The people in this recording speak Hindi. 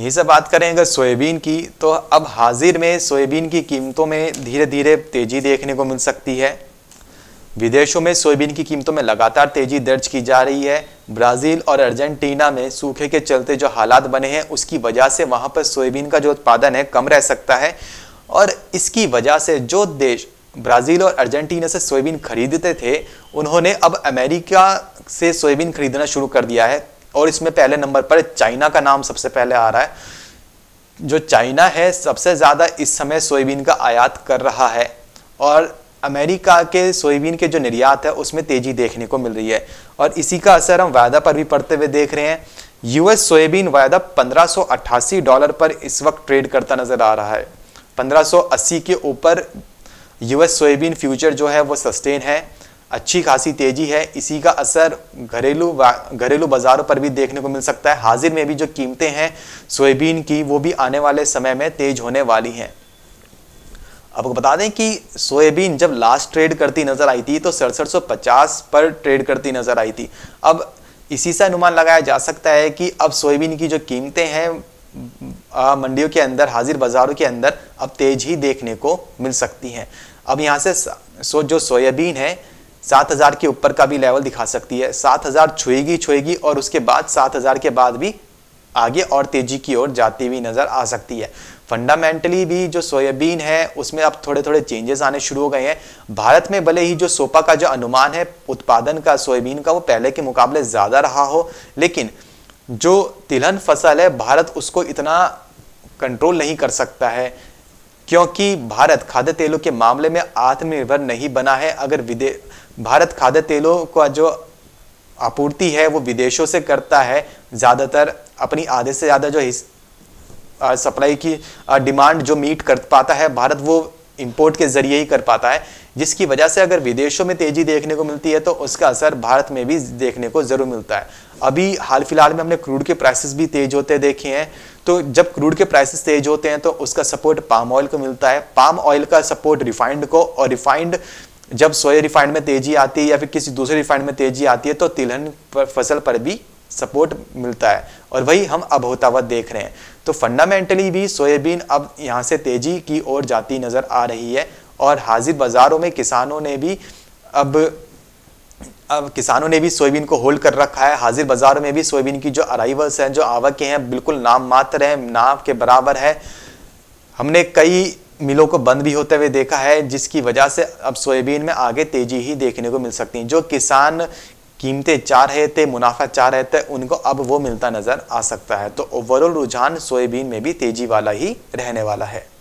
यही सब बात करें अगर सोयाबीन की तो अब हाजिर में सोयाबीन की कीमतों में धीरे धीरे तेजी देखने को मिल सकती है विदेशों में सोयाबीन की कीमतों में लगातार तेजी दर्ज की जा रही है ब्राज़ील और अर्जेंटीना में सूखे के चलते जो हालात बने हैं उसकी वजह से वहाँ पर सोयाबीन का जो उत्पादन है कम रह सकता है और इसकी वजह से जो देश ब्राज़ील और अर्जेंटीना से सोयाबीन खरीदते थे उन्होंने अब अमेरिका से सोयाबीन खरीदना शुरू कर दिया है और इसमें पहले नंबर पर चाइना का नाम सबसे पहले आ रहा है जो चाइना है सबसे ज़्यादा इस समय सोयाबीन का आयात कर रहा है और अमेरिका के सोयाबीन के जो निर्यात है उसमें तेज़ी देखने को मिल रही है और इसी का असर हम वायदा पर भी पड़ते हुए देख रहे हैं यूएस सोयाबीन वायदा 1588 डॉलर पर इस वक्त ट्रेड करता नज़र आ रहा है 1580 के ऊपर यूएस सोयाबीन फ्यूचर जो है वो सस्टेन है अच्छी खासी तेजी है इसी का असर घरेलू घरेलू बाजारों पर भी देखने को मिल सकता है हाजिर में भी जो कीमतें हैं सोयाबीन की वो भी आने वाले समय में तेज होने वाली हैं आपको बता दें कि सोयाबीन जब लास्ट ट्रेड करती नज़र आई थी तो सड़सठ पर ट्रेड करती नज़र आई थी अब इसी से अनुमान लगाया जा सकता है कि अब सोयाबीन की जो कीमतें हैं मंडियों के अंदर हाजिर बाज़ारों के अंदर अब तेज ही देखने को मिल सकती हैं अब यहाँ से सो जो सोयाबीन है सात हज़ार के ऊपर का भी लेवल दिखा सकती है सात हज़ार छुएगी छुएगी और उसके बाद सात हज़ार के बाद भी आगे और तेज़ी की ओर जाती हुई नज़र आ सकती है फंडामेंटली भी जो सोयाबीन है उसमें अब थोड़े थोड़े चेंजेस आने शुरू हो गए हैं भारत में भले ही जो सोपा का जो अनुमान है उत्पादन का सोयाबीन का वो पहले के मुकाबले ज़्यादा रहा हो लेकिन जो तिलहन फसल है भारत उसको इतना कंट्रोल नहीं कर सकता है क्योंकि भारत खाद्य तेलों के मामले में आत्मनिर्भर नहीं बना है अगर विदेश भारत खाद्य तेलों का जो आपूर्ति है वो विदेशों से करता है ज़्यादातर अपनी आधे से ज़्यादा जो सप्लाई की डिमांड जो मीट कर पाता है भारत वो इंपोर्ट के ज़रिए ही कर पाता है जिसकी वजह से अगर विदेशों में तेज़ी देखने को मिलती है तो उसका असर भारत में भी देखने को ज़रूर मिलता है अभी हाल फिलहाल में हमने क्रूड के प्राइसेस भी तेज़ होते देखे हैं तो जब क्रूड के प्राइसेस तेज होते हैं तो उसका सपोर्ट पाम ऑयल को मिलता है पाम ऑयल का सपोर्ट रिफाइंड को और रिफाइंड जब सोया रिफाइंड में तेजी आती है या फिर किसी दूसरे रिफाइंड में तेजी आती है तो तिलहन फसल पर भी सपोर्ट मिलता है और वही हम अब होता हुआ देख रहे हैं तो फंडामेंटली भी सोयाबीन अब यहाँ से तेजी की ओर जाती नज़र आ रही है और हाजिर बाज़ारों में किसानों ने भी अब अब किसानों ने भी सोयाबीन को होल्ड कर रखा है हाजिर बाज़ार में भी सोयाबीन की जो अराइवल्स हैं जो आवकें हैं बिल्कुल नाम मात्र हैं नाम के बराबर है हमने कई मिलों को बंद भी होते हुए देखा है जिसकी वजह से अब सोयाबीन में आगे तेजी ही देखने को मिल सकती है जो किसान कीमतें चार है थे मुनाफा चार है थे उनको अब वो मिलता नज़र आ सकता है तो ओवरऑल रुझान सोयाबीन में भी तेज़ी वाला ही रहने वाला है